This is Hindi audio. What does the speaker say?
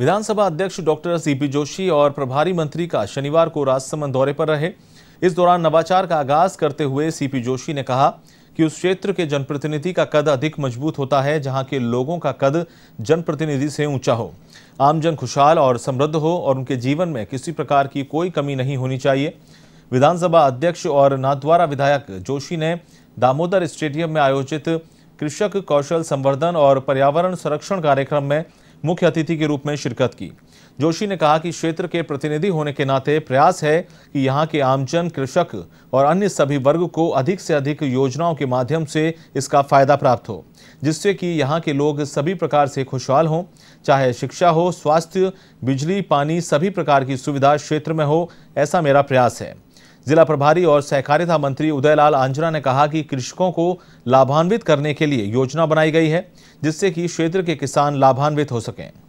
विधानसभा अध्यक्ष डॉक्टर सीपी जोशी और प्रभारी मंत्री का शनिवार को राजसमंद दौरे पर रहे इस दौरान नवाचार का आगाज करते हुए सीपी जोशी ने कहा कि उस क्षेत्र के जनप्रतिनिधि का कद अधिक मजबूत होता है जहां के लोगों का कद जनप्रतिनिधि से ऊंचा हो आमजन खुशहाल और समृद्ध हो और उनके जीवन में किसी प्रकार की कोई कमी नहीं होनी चाहिए विधानसभा अध्यक्ष और नाथद्वारा विधायक जोशी ने दामोदर स्टेडियम में आयोजित कृषक कौशल संवर्धन और पर्यावरण संरक्षण कार्यक्रम में मुख्य अतिथि के रूप में शिरकत की जोशी ने कहा कि क्षेत्र के प्रतिनिधि होने के नाते प्रयास है कि यहाँ के आमजन कृषक और अन्य सभी वर्ग को अधिक से अधिक योजनाओं के माध्यम से इसका फायदा प्राप्त हो जिससे कि यहाँ के लोग सभी प्रकार से खुशहाल हों चाहे शिक्षा हो स्वास्थ्य बिजली पानी सभी प्रकार की सुविधा क्षेत्र में हो ऐसा मेरा प्रयास है जिला प्रभारी और सहकारिता मंत्री उदयलाल आंजना ने कहा कि कृषकों को लाभान्वित करने के लिए योजना बनाई गई है जिससे कि क्षेत्र के किसान लाभान्वित हो सकें